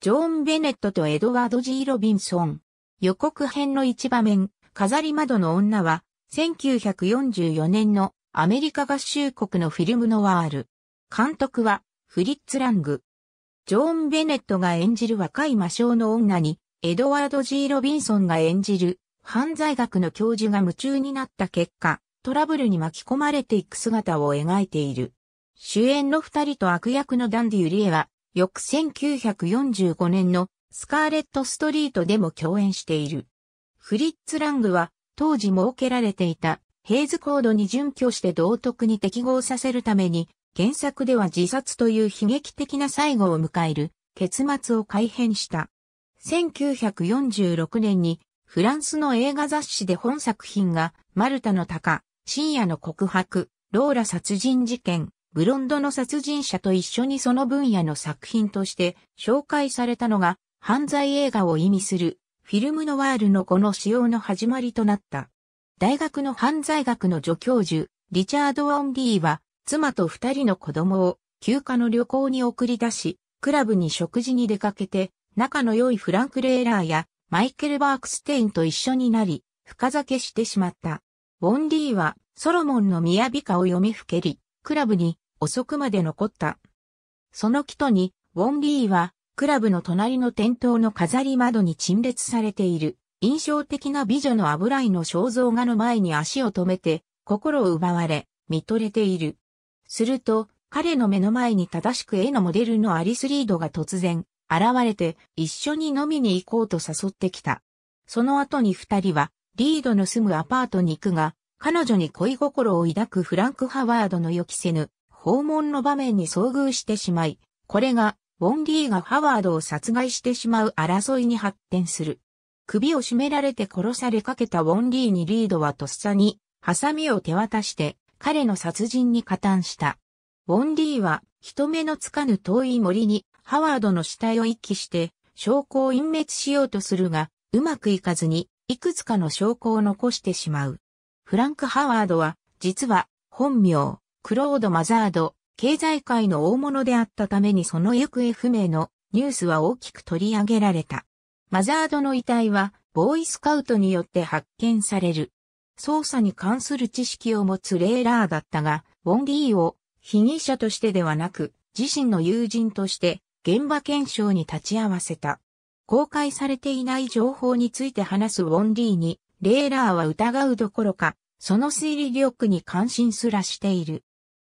ジョーン・ベネットとエドワード・ G・ ロビンソン。予告編の一場面、飾り窓の女は、1944年のアメリカ合衆国のフィルムノワール。監督は、フリッツ・ラング。ジョーン・ベネットが演じる若い魔性の女に、エドワード・ G・ ロビンソンが演じる、犯罪学の教授が夢中になった結果、トラブルに巻き込まれていく姿を描いている。主演の二人と悪役のダンディ・ユリエは、翌1945年のスカーレット・ストリートでも共演している。フリッツ・ラングは当時設けられていたヘイズコードに準拠して道徳に適合させるために原作では自殺という悲劇的な最後を迎える結末を改変した。1946年にフランスの映画雑誌で本作品がマルタの鷹、深夜の告白、ローラ殺人事件、ブロンドの殺人者と一緒にその分野の作品として紹介されたのが犯罪映画を意味するフィルムノワールのこの使用の始まりとなった。大学の犯罪学の助教授、リチャード・オンリーは妻と二人の子供を休暇の旅行に送り出し、クラブに食事に出かけて仲の良いフランク・レーラーやマイケル・バークステインと一緒になり、深酒してしまった。オンリーはソロモンの雅化を読みふけり、クラブに遅くまで残った。その木とに、ウォンリーは、クラブの隣の店頭の飾り窓に陳列されている、印象的な美女の油絵の肖像画の前に足を止めて、心を奪われ、見とれている。すると、彼の目の前に正しく絵のモデルのアリスリードが突然、現れて一緒に飲みに行こうと誘ってきた。その後に二人は、リードの住むアパートに行くが、彼女に恋心を抱くフランク・ハワードの予期せぬ訪問の場面に遭遇してしまい、これが、ウォンリーがハワードを殺害してしまう争いに発展する。首を絞められて殺されかけたウォンリーにリードはとっさに、ハサミを手渡して、彼の殺人に加担した。ウォンリーは、人目のつかぬ遠い森に、ハワードの死体を遺棄して、証拠を隠滅しようとするが、うまくいかずに、いくつかの証拠を残してしまう。フランク・ハワードは、実は、本名、クロード・マザード、経済界の大物であったためにその行方不明のニュースは大きく取り上げられた。マザードの遺体は、ボーイスカウトによって発見される。捜査に関する知識を持つレーラーだったが、ウォンリーを被疑者としてではなく、自身の友人として現場検証に立ち会わせた。公開されていない情報について話すウォンリーに、レーラーは疑うどころか、その推理力に関心すらしている。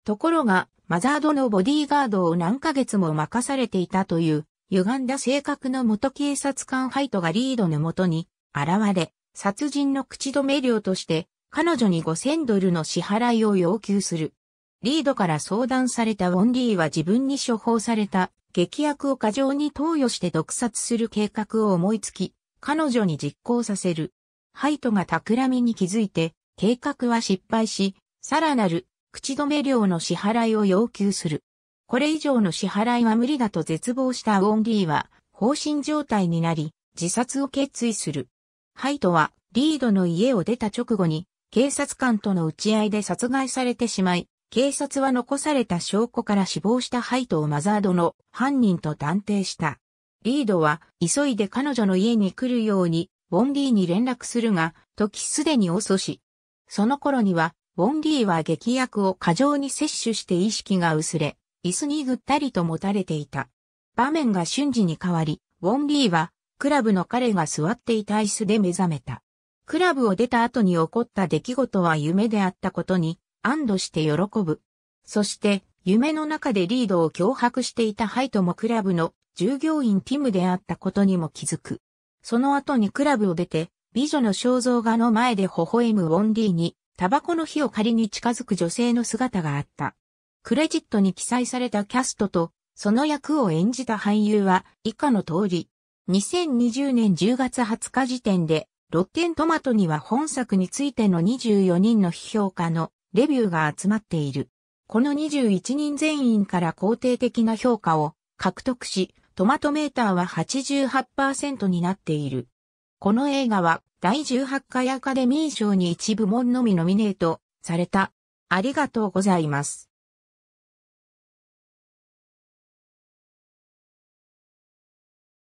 ところが、マザードのボディーガードを何ヶ月も任されていたという、歪んだ性格の元警察官ハイトがリードのもとに、現れ、殺人の口止め料として、彼女に5000ドルの支払いを要求する。リードから相談されたウォンリーは自分に処方された劇薬を過剰に投与して毒殺する計画を思いつき、彼女に実行させる。ハイトが企みに気づいて、計画は失敗し、さらなる口止め料の支払いを要求する。これ以上の支払いは無理だと絶望したウォンリーは、放心状態になり、自殺を決意する。ハイトは、リードの家を出た直後に、警察官との打ち合いで殺害されてしまい、警察は残された証拠から死亡したハイトをマザードの犯人と断定した。リードは急いで彼女の家に来るようにウォンリーに連絡するが、時すでに遅し。その頃にはボンディは劇薬を過剰に摂取して意識が薄れ、椅子にぐったりと持たれていた。場面が瞬時に変わり、ウォンリーは、クラブの彼が座っていた椅子で目覚めた。クラブを出た後に起こった出来事は夢であったことに、安堵して喜ぶ。そして、夢の中でリードを脅迫していたハイトもクラブの従業員ティムであったことにも気づく。その後にクラブを出て、美女の肖像画の前で微笑むウォンリーにタバコの火を仮に近づく女性の姿があった。クレジットに記載されたキャストと、その役を演じた俳優は以下の通り、2020年10月20日時点で、ロッテントマトには本作についての24人の批評家のレビューが集まっている。この21人全員から肯定的な評価を獲得し、トマトメーターは88%になっている。この映画は第18回アカデミー賞に一部門のみノミネートされた。ありがとうございます。